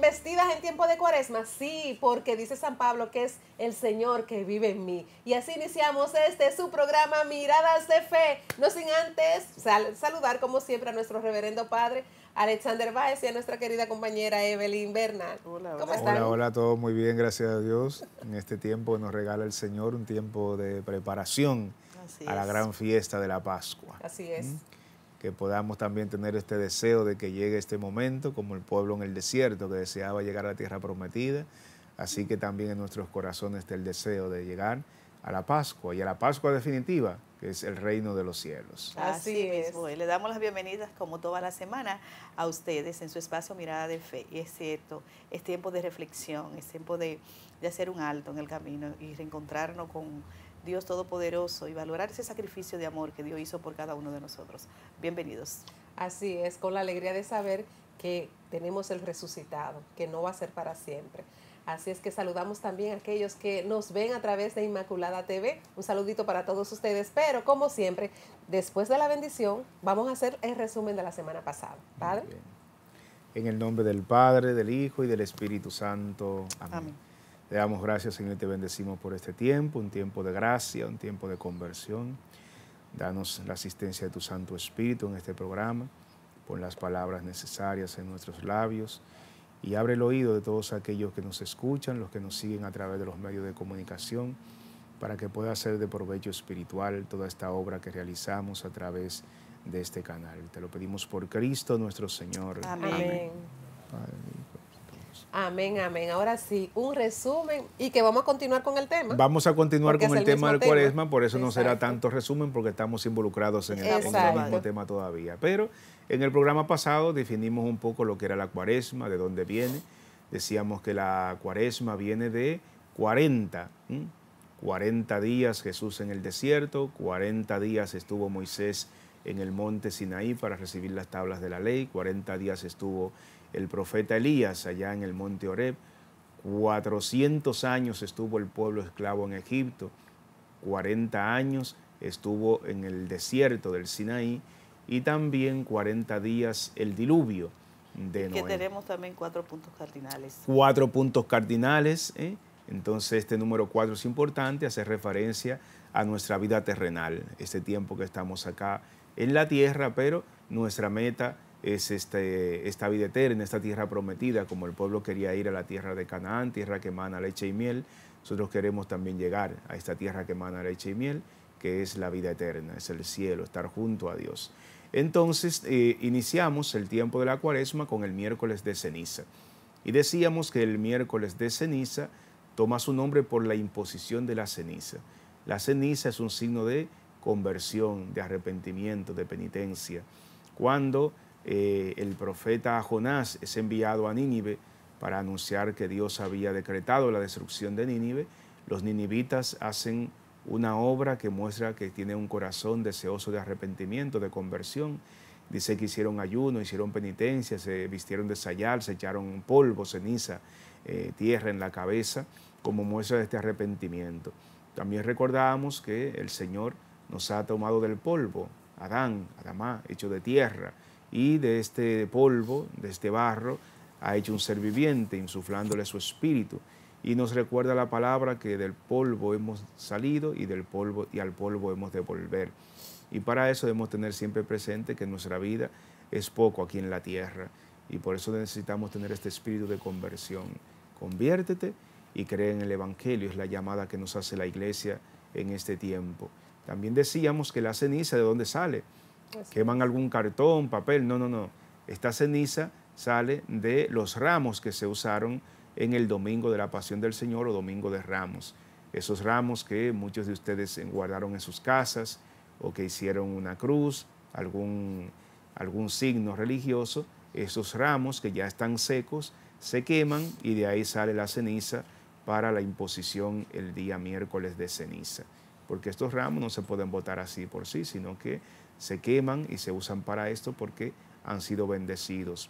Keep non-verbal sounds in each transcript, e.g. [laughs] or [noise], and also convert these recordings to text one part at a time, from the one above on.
vestidas en tiempo de cuaresma? Sí, porque dice San Pablo que es el Señor que vive en mí. Y así iniciamos este su programa Miradas de Fe. No sin antes saludar como siempre a nuestro reverendo padre Alexander Báez y a nuestra querida compañera Evelyn Bernal. Hola, hola. Hola, todo muy bien, gracias a Dios. En este tiempo nos regala el Señor un tiempo de preparación a la gran fiesta de la Pascua. Así es que podamos también tener este deseo de que llegue este momento, como el pueblo en el desierto que deseaba llegar a la tierra prometida, así que también en nuestros corazones está el deseo de llegar a la Pascua y a la Pascua definitiva, que es el reino de los cielos. Así es. le damos las bienvenidas, como toda la semana, a ustedes en su espacio Mirada de Fe. Y es cierto, es tiempo de reflexión, es tiempo de, de hacer un alto en el camino y reencontrarnos con Dios Todopoderoso y valorar ese sacrificio de amor que Dios hizo por cada uno de nosotros. Bienvenidos. Así es, con la alegría de saber que tenemos el resucitado, que no va a ser para siempre. Así es que saludamos también a aquellos que nos ven a través de Inmaculada TV. Un saludito para todos ustedes, pero como siempre, después de la bendición, vamos a hacer el resumen de la semana pasada. Padre. En el nombre del Padre, del Hijo y del Espíritu Santo. Amén. Te damos gracias, Señor, y te bendecimos por este tiempo, un tiempo de gracia, un tiempo de conversión. Danos la asistencia de tu Santo Espíritu en este programa. Pon las palabras necesarias en nuestros labios y abre el oído de todos aquellos que nos escuchan, los que nos siguen a través de los medios de comunicación, para que pueda ser de provecho espiritual toda esta obra que realizamos a través de este canal. Te lo pedimos por Cristo nuestro Señor. Amén. Amén, amén. Ahora sí, un resumen y que vamos a continuar con el tema. Vamos a continuar con el, tema del cuaresma, por eso no será tanto resumen porque estamos involucrados en el, mismo tema todavía. Pero en el programa pasado definimos un poco lo que era la cuaresma, de dónde viene. Decíamos que la cuaresma viene de 40, 40 días Jesús en el desierto, 40 días estuvo Moisés en el monte Sinaí para recibir las tablas de la ley, 40 días estuvo el profeta Elías allá en el monte Oreb. 400 años estuvo el pueblo esclavo en Egipto, 40 años estuvo en el desierto del Sinaí y también 40 días el diluvio de Noé. Que tenemos también cuatro puntos cardinales. Cuatro puntos cardinales, ¿eh? entonces este número cuatro es importante, hace referencia a nuestra vida terrenal, este tiempo que estamos acá en la tierra, pero nuestra meta es este, esta vida eterna, esta tierra prometida, como el pueblo quería ir a la tierra de Canaán, tierra que emana leche y miel, nosotros queremos también llegar a esta tierra que emana leche y miel, que es la vida eterna, es el cielo, estar junto a Dios. Entonces eh, iniciamos el tiempo de la cuaresma con el miércoles de ceniza. Y decíamos que el miércoles de ceniza toma su nombre por la imposición de la ceniza. La ceniza es un signo de conversión, de arrepentimiento, de penitencia. Cuando eh, el profeta Jonás es enviado a Nínive para anunciar que Dios había decretado la destrucción de Nínive. Los ninivitas hacen una obra que muestra que tiene un corazón deseoso de arrepentimiento, de conversión. Dice que hicieron ayuno, hicieron penitencia, se vistieron de sayal, se echaron polvo, ceniza, eh, tierra en la cabeza, como muestra de este arrepentimiento. También recordamos que el Señor nos ha tomado del polvo, Adán, Adamá, hecho de tierra, y de este polvo, de este barro, ha hecho un ser viviente, insuflándole su espíritu. Y nos recuerda la palabra que del polvo hemos salido y, del polvo, y al polvo hemos de volver. Y para eso debemos tener siempre presente que nuestra vida es poco aquí en la tierra. Y por eso necesitamos tener este espíritu de conversión. Conviértete y cree en el Evangelio. Es la llamada que nos hace la iglesia en este tiempo. También decíamos que la ceniza de dónde sale pues queman algún cartón, papel, no, no, no. Esta ceniza sale de los ramos que se usaron en el Domingo de la Pasión del Señor o Domingo de Ramos. Esos ramos que muchos de ustedes guardaron en sus casas o que hicieron una cruz, algún, algún signo religioso, esos ramos que ya están secos se queman y de ahí sale la ceniza para la imposición el día miércoles de ceniza. Porque estos ramos no se pueden botar así por sí, sino que se queman y se usan para esto porque han sido bendecidos.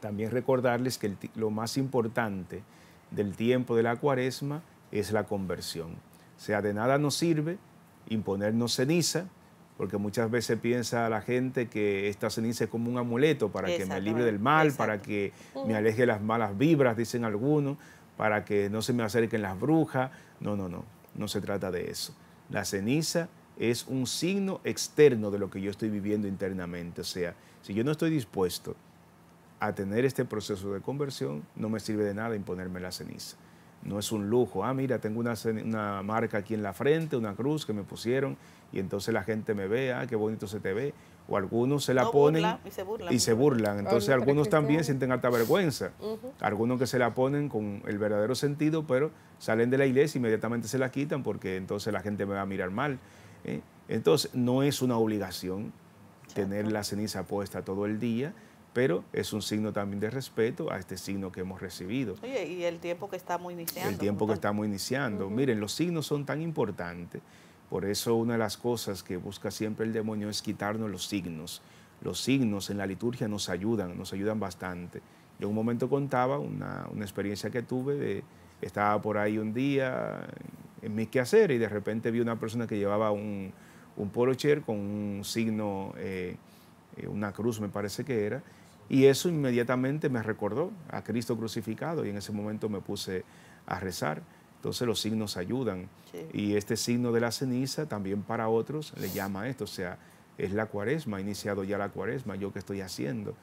También recordarles que lo más importante del tiempo de la cuaresma es la conversión. O sea, de nada nos sirve imponernos ceniza, porque muchas veces piensa la gente que esta ceniza es como un amuleto para que me libre del mal, para que me mm. aleje las malas vibras, dicen algunos, para que no se me acerquen las brujas. No, no, no, no se trata de eso. La ceniza es un signo externo de lo que yo estoy viviendo internamente. O sea, si yo no estoy dispuesto a tener este proceso de conversión, no me sirve de nada imponerme la ceniza. No es un lujo. Ah, mira, tengo una, una marca aquí en la frente, una cruz que me pusieron, y entonces la gente me ve, ah, qué bonito se te ve. O algunos se la ponen y se burlan. Entonces algunos también sienten alta vergüenza. Algunos que se la ponen con el verdadero sentido, pero salen de la iglesia e inmediatamente se la quitan porque entonces la gente me va a mirar mal. Eh, entonces, no es una obligación tener la ceniza puesta todo el día, pero es un signo también de respeto a este signo que hemos recibido. Oye, y el tiempo que estamos iniciando. El tiempo que estamos iniciando. Miren, los signos son tan importantes, por eso una de las cosas que busca siempre el demonio es quitarnos los signos. Los signos en la liturgia nos ayudan, nos ayudan bastante. Yo en un momento contaba una, una experiencia que tuve de, estaba por ahí un día en mi quehacer y de repente vi una persona que llevaba un, un polocher con un signo, eh, eh, una cruz me parece que era, y eso inmediatamente me recordó a Cristo crucificado y en ese momento me puse a rezar. Entonces los signos ayudan. Y este signo de la ceniza también para otros le llama esto, o sea, es la cuaresma, ha iniciado ya la cuaresma, yo qué estoy haciendo.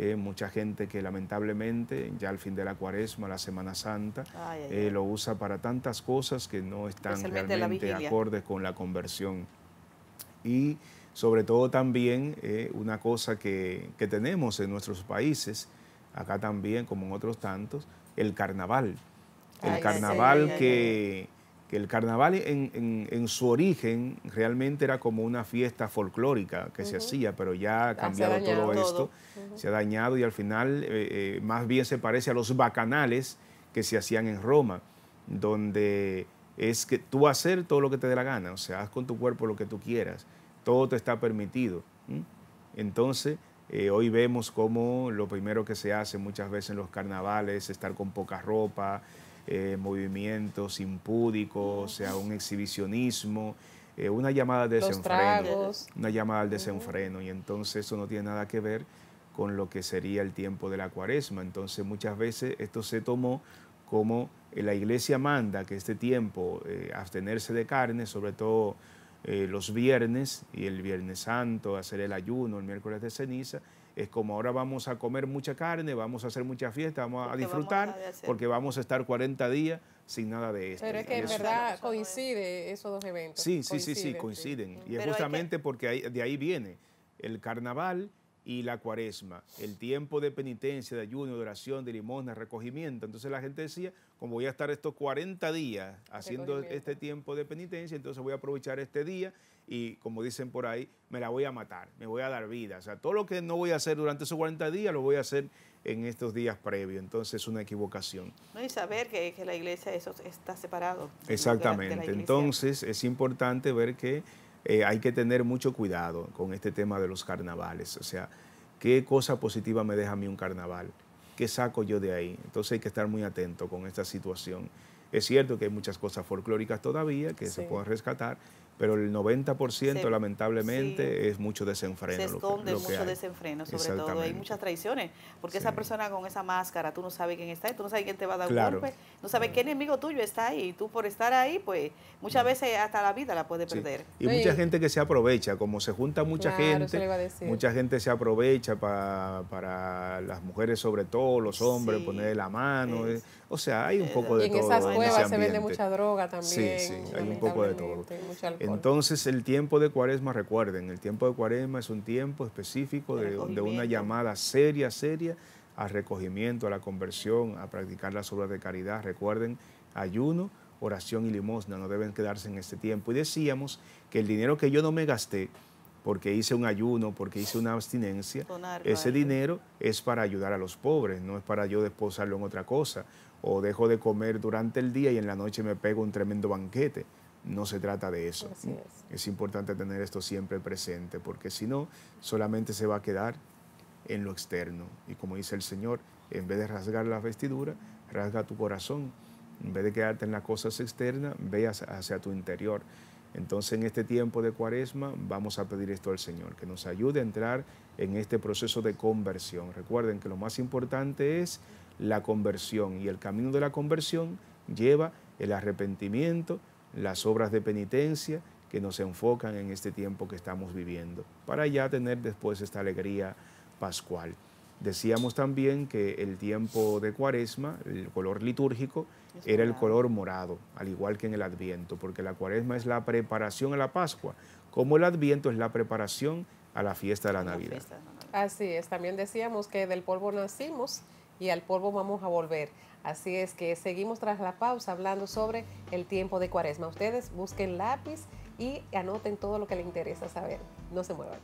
Eh, mucha gente que lamentablemente ya al fin de la cuaresma, la Semana Santa, eh, lo usa para tantas cosas que no están realmente acordes con la conversión. Y sobre todo también eh, una cosa que, tenemos en nuestros países, acá también como en otros tantos, el carnaval. El carnaval que que el carnaval en, su origen realmente era como una fiesta folclórica que se hacía, pero ya ha ah, cambiado todo, esto, se ha dañado y al final eh, eh, más bien se parece a los bacanales que se hacían en Roma, donde es que tú hacer todo lo que te dé la gana, o sea, haz con tu cuerpo lo que tú quieras, todo te está permitido. Entonces, eh, hoy vemos como lo primero que se hace muchas veces en los carnavales es estar con poca ropa, eh, movimientos impúdicos, o sea, un exhibicionismo, eh, una llamada al desenfreno. Una llamada al desenfreno. Y entonces eso no tiene nada que ver con lo que sería el tiempo de la cuaresma. Entonces muchas veces esto se tomó como eh, la iglesia manda que este tiempo abstenerse de carne, sobre todo los viernes y el viernes santo, hacer el ayuno, el miércoles de ceniza, es como ahora vamos a comer mucha carne, vamos a hacer mucha fiesta, vamos a disfrutar, porque vamos a estar 40 días sin nada de esto. Pero es que en verdad coincide esos dos eventos. Sí, sí, sí, sí, coinciden. Y es justamente porque de ahí viene el carnaval y la cuaresma, el tiempo de penitencia, de ayuno, de oración, de limosna, recogimiento. Entonces la gente decía, como voy a estar estos 40 días haciendo este tiempo de penitencia, entonces voy a aprovechar este día y como dicen por ahí, me la voy a matar, me voy a dar vida. O sea, todo lo que no voy a hacer durante esos 40 días lo voy a hacer en estos días previos. Entonces es una equivocación. No, y saber que, la iglesia eso está separado. Exactamente. Entonces es importante ver que eh, hay que tener mucho cuidado con este tema de los carnavales. O sea, ¿qué cosa positiva me deja a mí un carnaval? ¿Qué saco yo de ahí? Entonces hay que estar muy atento con esta situación. Es cierto que hay muchas cosas folclóricas todavía que se pueden rescatar, pero el 90% lamentablemente es mucho desenfreno. Se esconde mucho desenfreno, sobre todo. Hay muchas traiciones, porque esa persona con esa máscara, tú no sabes quién está, ahí, tú no sabes quién te va a dar un golpe, no sabes qué enemigo tuyo está ahí, y tú por estar ahí, pues muchas veces hasta la vida la puedes perder. Y mucha gente que se aprovecha, como se junta mucha gente, mucha gente se aprovecha para las mujeres sobre todo, los hombres, ponerle la mano, o sea, hay un poco de todo. en esas cuevas se vende mucha droga también. Sí, sí, hay un poco de todo. Entonces el tiempo de cuaresma, recuerden, el tiempo de cuaresma es un tiempo específico de, una llamada seria, seria a recogimiento, a la conversión, a practicar las obras de caridad. Recuerden, ayuno, oración y limosna no deben quedarse en este tiempo. Y decíamos que el dinero que yo no me gasté, porque hice un ayuno, porque hice una abstinencia, ese dinero es para ayudar a los pobres, no es para yo desposarlo en otra cosa. O dejo de comer durante el día y en la noche me pego un tremendo banquete. No se trata de eso. es. es importante tener esto siempre presente, porque si no, solamente se va a quedar en lo externo. Y como dice el Señor, en vez de rasgar la vestidura, rasga tu corazón. En vez de quedarte en las cosas externas, ve hacia tu interior. Entonces en este tiempo de cuaresma vamos a pedir esto al Señor, que nos ayude a entrar en este proceso de conversión. Recuerden que lo más importante es la conversión y el camino de la conversión lleva el arrepentimiento, las obras de penitencia que nos enfocan en este tiempo que estamos viviendo, para ya tener después esta alegría pascual. Decíamos también que el tiempo de cuaresma, el color litúrgico, era el color morado, al igual que en el adviento, porque la cuaresma es la preparación a la Pascua, como el adviento es la preparación a la fiesta de la Navidad. Así es, también decíamos que del polvo nacimos y al polvo vamos a volver. Así es que seguimos tras la pausa hablando sobre el tiempo de cuaresma. Ustedes busquen lápiz y anoten todo lo que les interesa saber. No se muevan.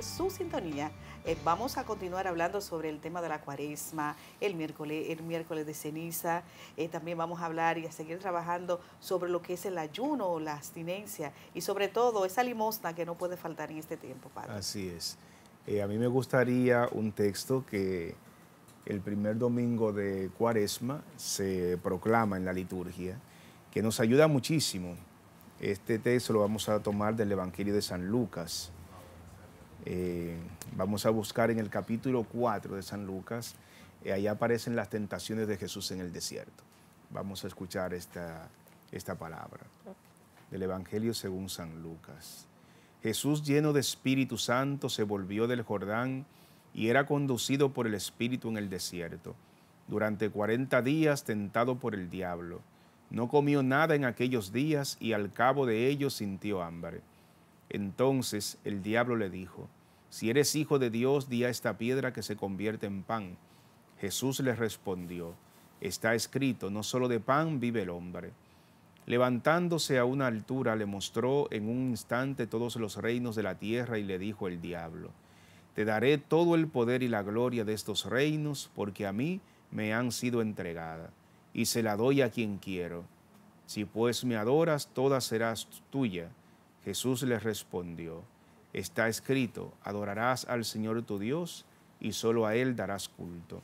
su sintonía. Eh, vamos a continuar hablando sobre el tema de la cuaresma, el miércoles, el miércoles de ceniza. Eh, también vamos a hablar y a seguir trabajando sobre lo que es el ayuno, la abstinencia y sobre todo esa limosna que no puede faltar en este tiempo, Padre. Así es. Eh, a mí me gustaría un texto que el primer domingo de cuaresma se proclama en la liturgia, que nos ayuda muchísimo. Este texto lo vamos a tomar del Evangelio de San Lucas, eh, vamos a buscar en el capítulo 4 de San Lucas, y eh, ahí aparecen las tentaciones de Jesús en el desierto. Vamos a escuchar esta, esta palabra del Evangelio según San Lucas. Jesús lleno de Espíritu Santo se volvió del Jordán y era conducido por el Espíritu en el desierto. Durante 40 días tentado por el diablo. No comió nada en aquellos días y al cabo de ellos sintió hambre. Entonces el diablo le dijo, si eres hijo de Dios, di a esta piedra que se convierte en pan. Jesús le respondió, está escrito, no solo de pan vive el hombre. Levantándose a una altura, le mostró en un instante todos los reinos de la tierra y le dijo el diablo, te daré todo el poder y la gloria de estos reinos, porque a mí me han sido entregada, y se la doy a quien quiero. Si pues me adoras, toda serás tuya Jesús les respondió, está escrito, adorarás al Señor tu Dios y solo a Él darás culto.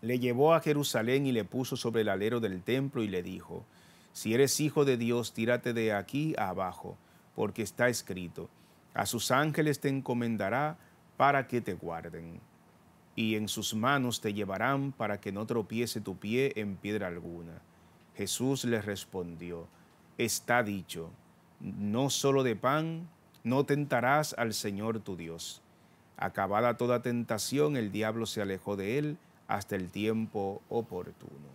Le llevó a Jerusalén y le puso sobre el alero del templo y le dijo, si eres hijo de Dios, tírate de aquí abajo, porque está escrito, a sus ángeles te encomendará para que te guarden, y en sus manos te llevarán para que no tropiece tu pie en piedra alguna. Jesús le respondió, está dicho, no solo de pan, no tentarás al Señor tu Dios. Acabada toda tentación, el diablo se alejó de él hasta el tiempo oportuno.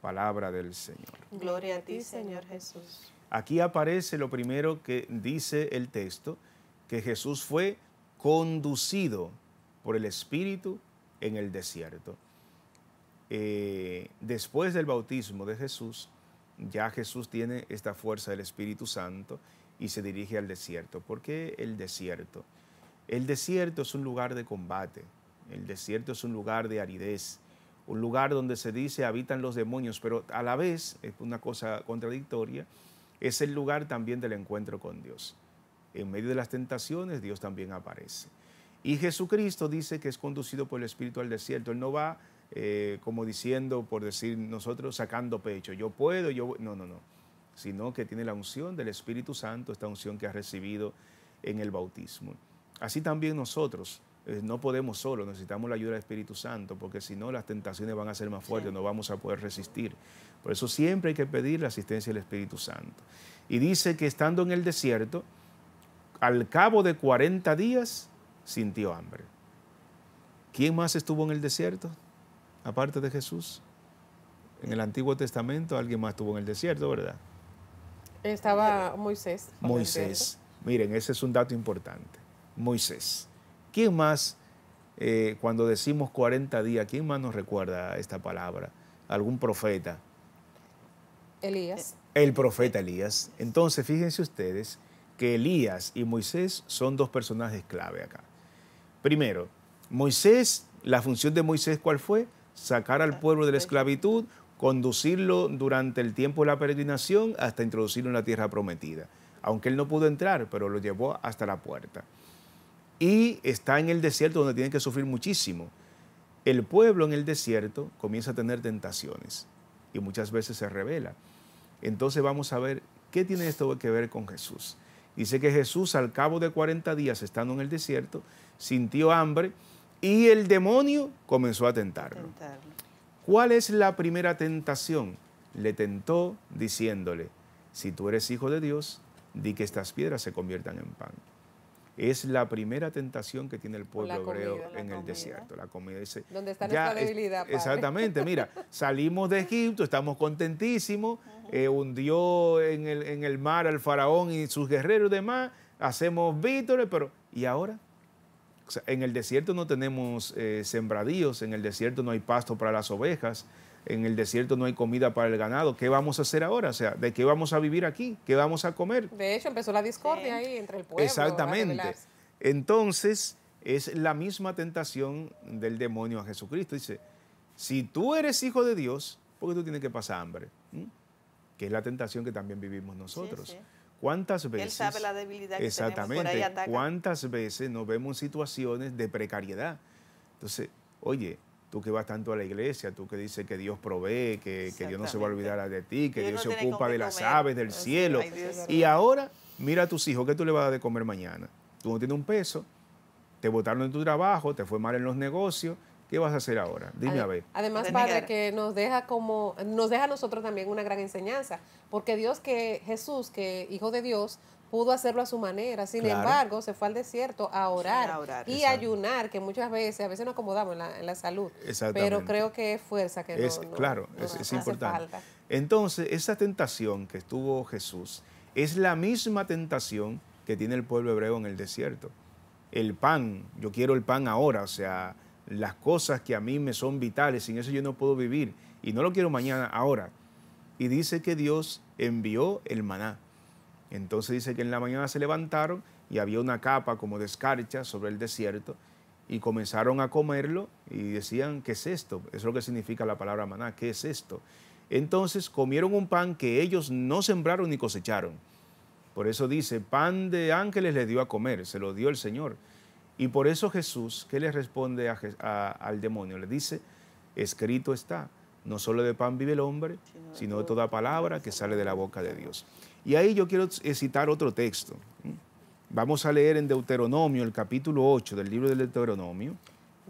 Palabra del Señor. Gloria a ti, Señor Jesús. Aquí aparece lo primero que dice el texto, que Jesús fue conducido por el Espíritu en el desierto. Eh, después del bautismo de Jesús, ya Jesús tiene esta fuerza del Espíritu Santo y se dirige al desierto. ¿Por qué el desierto? El desierto es un lugar de combate, el desierto es un lugar de aridez, un lugar donde se dice habitan los demonios, pero a la vez, es una cosa contradictoria, es el lugar también del encuentro con Dios. En medio de las tentaciones Dios también aparece. Y Jesucristo dice que es conducido por el Espíritu al desierto. Él no va eh, como diciendo, por decir nosotros, sacando pecho, yo puedo, yo... No, no, no, sino que tiene la unción del Espíritu Santo, esta unción que ha recibido en el bautismo. Así también nosotros eh, no podemos solo, necesitamos la ayuda del Espíritu Santo, porque si no las tentaciones van a ser más fuertes, no vamos a poder resistir. Por eso siempre hay que pedir la asistencia del Espíritu Santo. Y dice que estando en el desierto, al cabo de 40 días, sintió hambre. ¿Quién más estuvo en el desierto? aparte de Jesús? En el Antiguo Testamento alguien más estuvo en el desierto, ¿verdad? Estaba Moisés. Moisés. Miren, ese es un dato importante. Moisés. ¿Quién más, eh, cuando decimos 40 días, quién más nos recuerda esta palabra? ¿Algún profeta? Elías. El profeta Elías. Entonces, fíjense ustedes que Elías y Moisés son dos personajes clave acá. Primero, Moisés, la función de Moisés, ¿cuál fue? sacar al pueblo de la esclavitud, conducirlo durante el tiempo de la peregrinación hasta introducirlo en la tierra prometida. Aunque él no pudo entrar, pero lo llevó hasta la puerta. Y está en el desierto donde tiene que sufrir muchísimo. El pueblo en el desierto comienza a tener tentaciones y muchas veces se revela. Entonces vamos a ver qué tiene esto que ver con Jesús. Dice que Jesús al cabo de 40 días estando en el desierto sintió hambre y el demonio comenzó a tentarlo. ¿Cuál es la primera tentación? Le tentó diciéndole, si tú eres hijo de Dios, di que estas piedras se conviertan en pan. Es la primera tentación que tiene el pueblo hebreo en el desierto, la comida. Dice, ¿Dónde está nuestra debilidad. exactamente, mira, [laughs] salimos de Egipto, estamos contentísimos, eh, hundió en el, en el mar al faraón y sus guerreros y demás, hacemos vítores, pero ¿y ahora? en el desierto no tenemos eh, sembradíos, en el desierto no hay pasto para las ovejas, en el desierto no hay comida para el ganado. ¿Qué vamos a hacer ahora? O sea, ¿de qué vamos a vivir aquí? ¿Qué vamos a comer? De hecho, empezó la discordia ahí entre el pueblo. Exactamente. Entonces, es la misma tentación del demonio a Jesucristo. Dice, si tú eres hijo de Dios, ¿por qué tú tienes que pasar hambre? ¿Mm? Que es la tentación que también vivimos nosotros. ¿Cuántas veces? Él sabe la debilidad que exactamente, ¿Cuántas veces nos vemos situaciones de precariedad? Entonces, oye, tú que vas tanto a la iglesia, tú que dices que Dios provee, que, Dios no se va a olvidar de ti, que Dios, se ocupa de las aves del cielo. y ahora, mira a tus hijos, ¿qué tú le vas a dar de comer mañana? Tú no tienes un peso, te botaron en tu trabajo, te fue mal en los negocios, ¿Qué vas a hacer ahora? Dime a ver. Además, Padre, que nos deja como, nos deja a nosotros también una gran enseñanza, porque Dios que, Jesús, que Hijo de Dios, pudo hacerlo a su manera, sin embargo, se fue al desierto a orar, y ayunar, que muchas veces, a veces nos acomodamos en la, en la salud, pero creo que es fuerza que es, Claro, es, importante. Entonces, esa tentación que estuvo Jesús es la misma tentación que tiene el pueblo hebreo en el desierto. El pan, yo quiero el pan ahora, o sea, las cosas que a mí me son vitales, sin eso yo no puedo vivir y no lo quiero mañana, ahora. Y dice que Dios envió el maná. Entonces dice que en la mañana se levantaron y había una capa como de escarcha sobre el desierto y comenzaron a comerlo y decían, ¿qué es esto? es lo que significa la palabra maná, ¿qué es esto? Entonces comieron un pan que ellos no sembraron ni cosecharon. Por eso dice, pan de ángeles les dio a comer, se lo dio el Señor. Y por eso Jesús, ¿qué le responde al demonio? Le dice, escrito está, no solo de pan vive el hombre, sino de toda palabra que sale de la boca de Dios. Y ahí yo quiero eh, citar otro texto. Vamos a leer en Deuteronomio, el capítulo 8 del libro del Deuteronomio.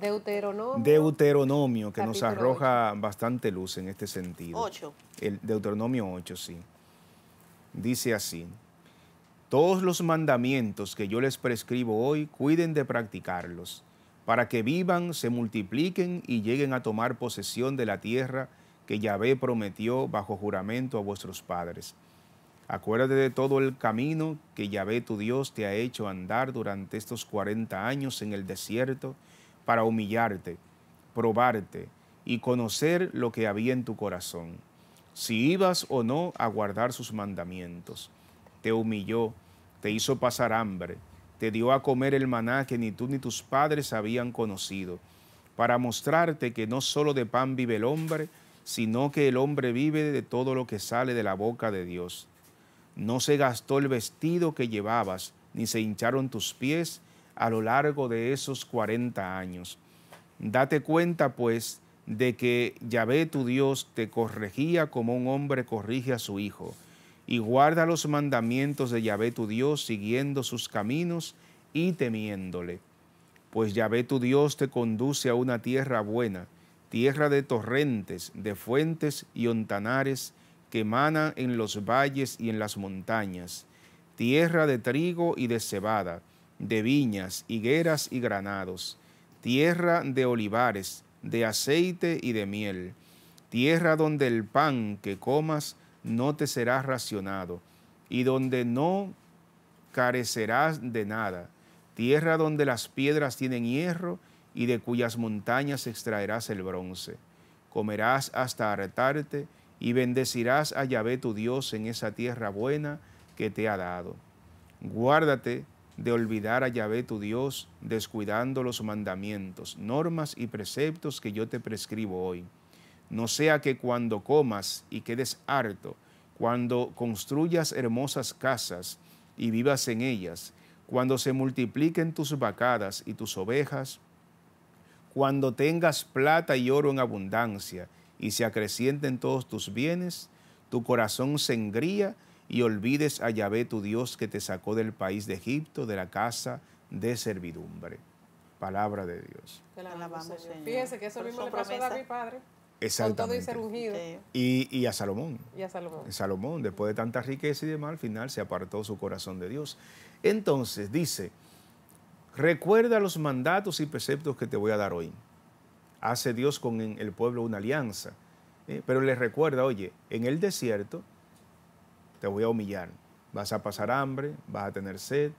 Deuteronomio. Deuteronomio, que nos arroja bastante luz en este sentido. 8. El Deuteronomio 8, sí. Dice así, todos los mandamientos que yo les prescribo hoy, cuiden de practicarlos, para que vivan, se multipliquen y lleguen a tomar posesión de la tierra que Yahvé prometió bajo juramento a vuestros padres. Acuérdate de todo el camino que Yahvé tu Dios te ha hecho andar durante estos 40 años en el desierto para humillarte, probarte y conocer lo que había en tu corazón, si ibas o no a guardar sus mandamientos. Te humilló, te hizo pasar hambre, te dio a comer el maná que ni tú ni tus padres habían conocido, para mostrarte que no solo de pan vive el hombre, sino que el hombre vive de todo lo que sale de la boca de Dios. No se gastó el vestido que llevabas, ni se hincharon tus pies a lo largo de esos cuarenta años. Date cuenta, pues, de que Yahvé tu Dios te corregía como un hombre corrige a su hijo y guarda los mandamientos de Yahvé tu Dios, siguiendo sus caminos y temiéndole. Pues Yahvé tu Dios te conduce a una tierra buena, tierra de torrentes, de fuentes y ontanares que manan en los valles y en las montañas, tierra de trigo y de cebada, de viñas, higueras y granados, tierra de olivares, de aceite y de miel, tierra donde el pan que comas no te serás racionado, y donde no carecerás de nada, tierra donde las piedras tienen hierro, y de cuyas montañas extraerás el bronce. Comerás hasta hartarte, y bendecirás a Yahvé tu Dios en esa tierra buena que te ha dado. Guárdate de olvidar a Yahvé tu Dios, descuidando los mandamientos, normas y preceptos que yo te prescribo hoy no sea que cuando comas y quedes harto, cuando construyas hermosas casas y vivas en ellas, cuando se multipliquen tus vacadas y tus ovejas, cuando tengas plata y oro en abundancia y se acrecienten todos tus bienes, tu corazón se engría y olvides a Yahvé tu Dios que te sacó del país de Egipto, de la casa de servidumbre. Palabra de Dios. Fíjese que eso mismo le a Padre. Exactamente. y a Salomón. Salomón. después de tanta riqueza y demás, al final se apartó su corazón de Dios. Entonces dice, recuerda los mandatos y preceptos que te voy a dar hoy. Hace Dios con el pueblo una alianza. ¿eh? Pero les recuerda, oye, en el desierto te voy a humillar. Vas a pasar hambre, vas a tener sed,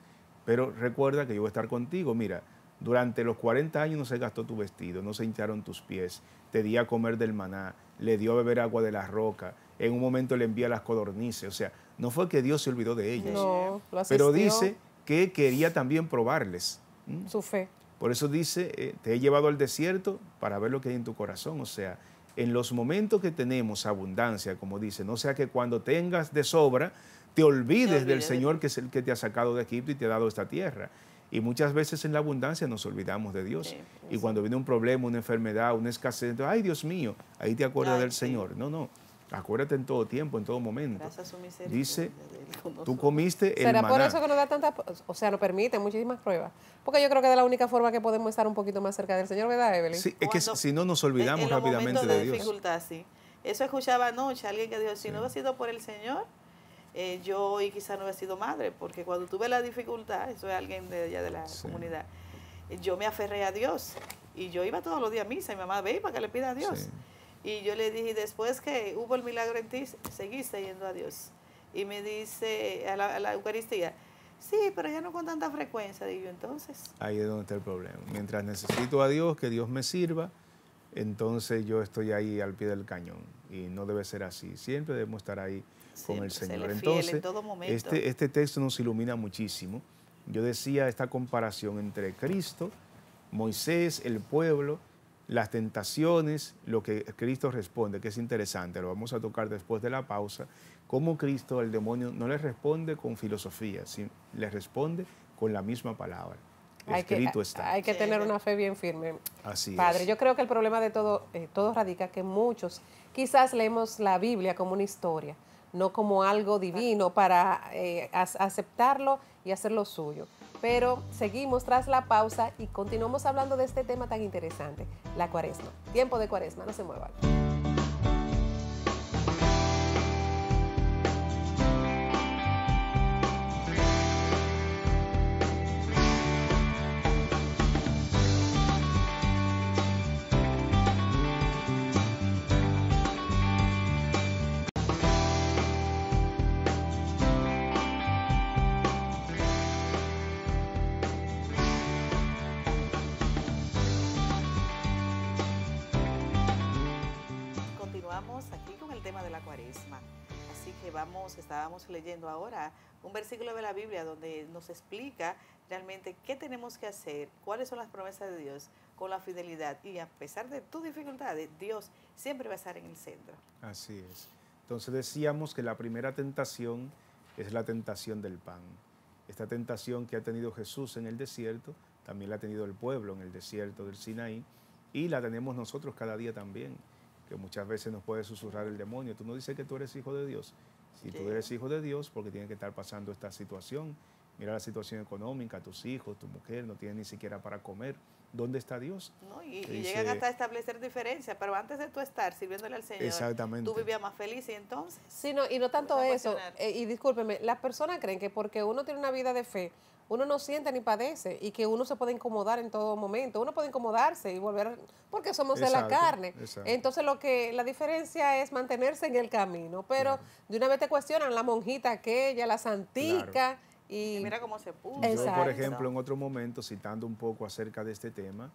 pero recuerda que yo voy a estar contigo. Mira, durante los 40 años no se gastó tu vestido, no se hincharon tus pies, te di a comer del maná, le dio a beber agua de la roca, en un momento le envía las codornices, o sea, no fue que Dios se olvidó de ellos, pero dice que quería también probarles su fe. Por eso dice, eh, te he llevado al desierto para ver lo que hay en tu corazón, o sea, en los momentos que tenemos abundancia, como dice, no sea que cuando tengas de sobra, te olvides, te olvides del Señor que es el que te ha sacado de Egipto y te ha dado esta tierra. Y muchas veces en la abundancia nos olvidamos de Dios. Pues y cuando viene un problema, una enfermedad, una escasez, ay Dios mío, ahí te acuerdas del Señor. No, no. Acuérdate en todo tiempo, en todo momento. Dice, tú comiste el ¿Será por eso que nos da tantas, o sea, nos permite muchísimas pruebas? Porque yo creo que es la única forma que podemos estar un poquito más cerca del Señor, ¿verdad, Evelyn? es que si no nos olvidamos rápidamente de, Dios. dificultad, sí. Eso escuchaba anoche, alguien que dijo, si no ha sido por el Señor, eh, yo hoy quizá no he sido madre, porque cuando tuve la dificultad, eso es alguien de allá de la comunidad, eh, yo me aferré a Dios y yo iba todos los días a misa y mi mamá, ve para que le pida a Dios. Y yo le dije, después que hubo el milagro en ti, seguiste yendo a Dios. Y me dice a la, a la Eucaristía, sí, pero ya no con tanta frecuencia, digo entonces. Ahí es donde está el problema. Mientras necesito a Dios, que Dios me sirva, entonces yo estoy ahí al pie del cañón. Y no debe ser así. Siempre debemos estar ahí con el Señor. entonces, este, este texto nos ilumina muchísimo. Yo decía esta comparación entre Cristo, Moisés, el pueblo, las tentaciones, lo que Cristo responde, que es interesante, lo vamos a tocar después de la pausa, cómo Cristo al demonio no le responde con filosofía, sino le responde con la misma palabra hay que, tener una fe bien firme. Así Padre, yo creo que el problema de todo, eh, todo radica que muchos quizás leemos la Biblia como una historia, no como algo divino para eh, aceptarlo y hacerlo suyo. Pero seguimos tras la pausa y continuamos hablando de este tema tan interesante, la cuaresma. Tiempo de cuaresma, no se muevan. leyendo ahora, un versículo de la Biblia donde nos explica realmente qué tenemos que hacer, cuáles son las promesas de Dios con la fidelidad. Y a pesar de tus dificultades, Dios siempre va a estar en el centro. Así es. Entonces decíamos que la primera tentación es la tentación del pan. Esta tentación que ha tenido Jesús en el desierto, también la ha tenido el pueblo en el desierto del Sinaí y la tenemos nosotros cada día también, que muchas veces nos puede susurrar el demonio. Tú no dices que tú eres hijo de Dios, si tú eres hijo de Dios, porque tienes que estar pasando esta situación. Mira la situación económica, tus hijos, tu mujer, no tienen ni siquiera para comer. ¿Dónde está Dios? No, y, llegan hasta establecer diferencias, pero antes de tú estar sirviéndole al Señor, tú vivías más feliz y entonces... Sí, no, y no tanto eso, eh, y discúlpeme, las personas creen que porque uno tiene una vida de fe, uno no siente ni padece y que uno se puede incomodar en todo momento. Uno puede incomodarse y volver porque somos de la carne. Entonces lo que la diferencia es mantenerse en el camino, pero de una vez te cuestionan la monjita aquella, la santica y, mira cómo se puso. Yo, por ejemplo, en otro momento citando un poco acerca de este tema,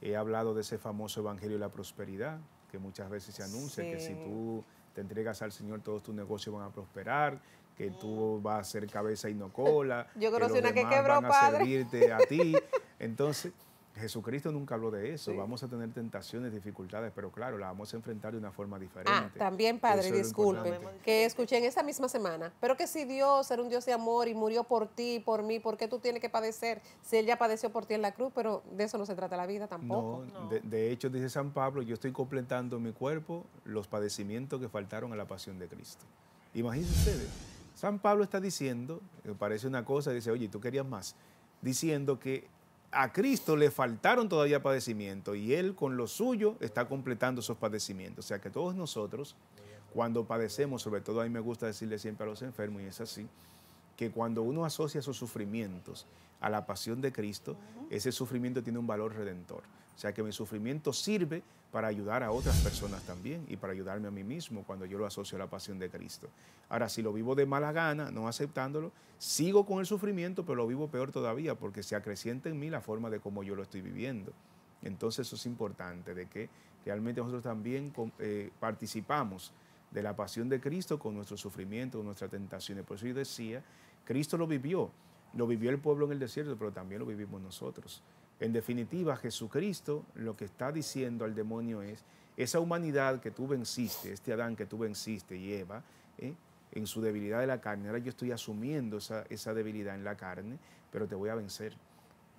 he hablado de ese famoso evangelio de la prosperidad que muchas veces se anuncia que si tú te entregas al Señor, todos tus negocios van a prosperar, que tú vas a ser cabeza y no cola. [laughs] Yo conocí que una que quebró, van a servirte a ti. [laughs] Entonces, Jesucristo nunca habló de eso. Vamos a tener tentaciones, dificultades, pero claro, las vamos a enfrentar de una forma ah, diferente. Ah, también, Padre, disculpe, que escuché en esa misma semana, pero que si Dios era un Dios de amor y murió por ti, por mí, ¿por qué tú tienes que padecer si Él ya padeció por ti en la cruz? Pero de eso no se trata la vida tampoco. No, De, de, hecho, dice San Pablo, yo estoy completando en mi cuerpo los padecimientos que faltaron a la pasión de Cristo. Imagínense ustedes San Pablo está diciendo, me eh, parece una cosa, dice, oye, tú querías más, diciendo que a Cristo le faltaron todavía padecimientos y Él con lo suyo está completando esos padecimientos. O sea que todos nosotros, cuando padecemos, sobre todo a mí me gusta decirle siempre a los enfermos, y es así, que cuando uno asocia sus sufrimientos a la pasión de Cristo, ese sufrimiento tiene un valor redentor. O sea que mi sufrimiento sirve para ayudar a otras personas también y para ayudarme a mí mismo cuando yo lo asocio a la pasión de Cristo. Ahora, si lo vivo de mala gana, no aceptándolo, sigo con el sufrimiento, pero lo vivo peor todavía porque se acrecienta en mí la forma de cómo yo lo estoy viviendo. Entonces eso es importante, de que realmente nosotros también eh, participamos de la pasión de Cristo con nuestro sufrimiento, con nuestras tentaciones. Por eso yo decía, Cristo lo vivió, lo vivió el pueblo en el desierto, pero también lo vivimos nosotros. En definitiva, Jesucristo lo que está diciendo al demonio es, esa humanidad que tú venciste, este Adán que tú venciste y Eva, ¿eh? en su debilidad de la carne, ahora yo estoy asumiendo esa, debilidad en la carne, pero te voy a vencer.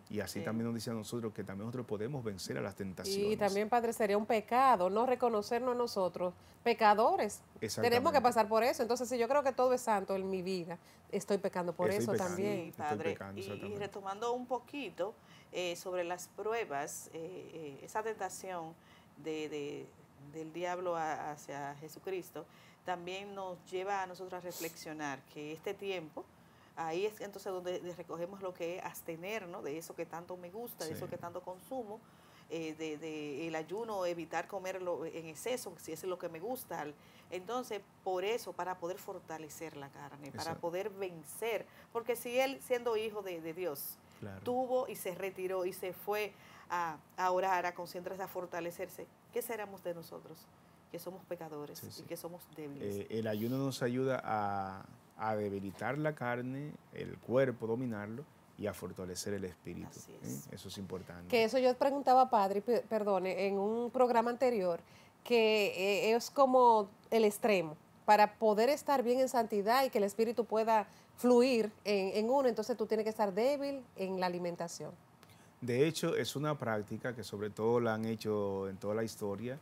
Y así también nos dice a nosotros que también nosotros podemos vencer a las tentaciones. Y también, Padre, sería un pecado no reconocernos nosotros, pecadores. Tenemos que pasar por eso. Entonces, si yo creo que todo es santo en mi vida, estoy pecando por eso también. padre. y retomando un poquito, eh, sobre las pruebas, eh, eh, esa tentación de, del diablo hacia Jesucristo, también nos lleva a nosotros a reflexionar que este tiempo, ahí es entonces donde recogemos lo que es abstenernos de eso que tanto me gusta, de eso que tanto consumo, de, el ayuno, evitar comerlo en exceso, si es lo que me gusta. Entonces, por eso, para poder fortalecer la carne, para poder vencer, porque si él, siendo hijo de Dios, tuvo y se retiró y se fue a, orar, a concentrarse, a fortalecerse, ¿qué seremos de nosotros? Que somos pecadores y que somos débiles. Eh, el ayuno nos ayuda a, debilitar la carne, el cuerpo, dominarlo y a fortalecer el espíritu. ¿eh? Eso es importante. Que eso yo preguntaba, padre, perdone, en un programa anterior, que eh, es como el extremo para poder estar bien en santidad y que el espíritu pueda fluir en, uno, entonces tú tienes que estar débil en la alimentación. De hecho, es una práctica que sobre todo la han hecho en toda la historia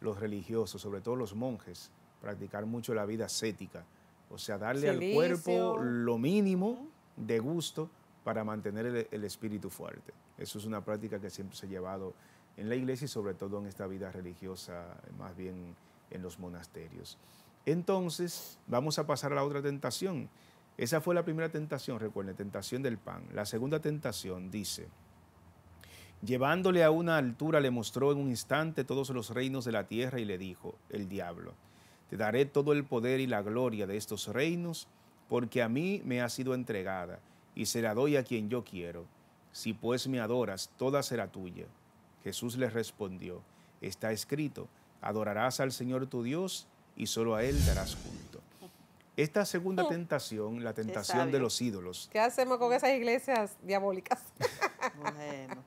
los religiosos, sobre todo los monjes, practicar mucho la vida ascética, o sea, darle al cuerpo lo mínimo de gusto para mantener el, espíritu fuerte. Eso es una práctica que siempre se ha llevado en la iglesia y sobre todo en esta vida religiosa, más bien en los monasterios. Entonces, vamos a pasar a la otra tentación, esa fue la primera tentación, recuerden, tentación del pan. La segunda tentación dice, llevándole a una altura le mostró en un instante todos los reinos de la tierra y le dijo, el diablo, te daré todo el poder y la gloria de estos reinos, porque a mí me ha sido entregada, y se la doy a quien yo quiero. Si pues me adoras, toda será tuya. Jesús le respondió, está escrito, adorarás al Señor tu Dios, y solo a Él darás culto. Esta segunda mm. tentación, la tentación de los ídolos. ¿Qué hacemos con esas iglesias diabólicas? [laughs] bueno.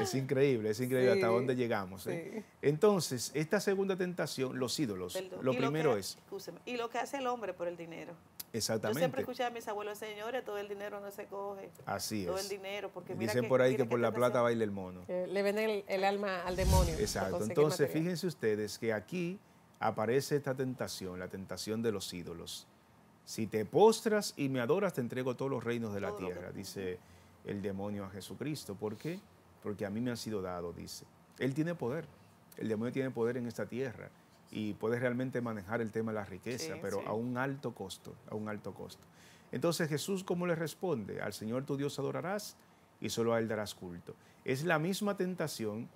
Es increíble, es increíble hasta dónde llegamos. ¿eh? Entonces, esta segunda tentación, los ídolos, lo primero es... Y lo que hace el hombre por el dinero. Exactamente. Yo siempre escuchaba a mis abuelos, señores, todo el dinero no se coge. Así es. Todo el dinero, porque Dicen por ahí que, por la plata baila el mono. Eh, le venden el, el, alma al demonio. Exacto. Entonces, fíjense ustedes que aquí aparece esta tentación, la tentación de los ídolos. Si te postras y me adoras, te entrego todos los reinos de la tierra, dice el demonio a Jesucristo. ¿Por qué? Porque a mí me han sido dado, dice. Él tiene poder. El demonio tiene poder en esta tierra y puede realmente manejar el tema de la riqueza, pero a un alto costo, a un alto costo. Entonces Jesús, ¿cómo le responde? Al Señor tu Dios adorarás y solo a Él darás culto. Es la misma tentación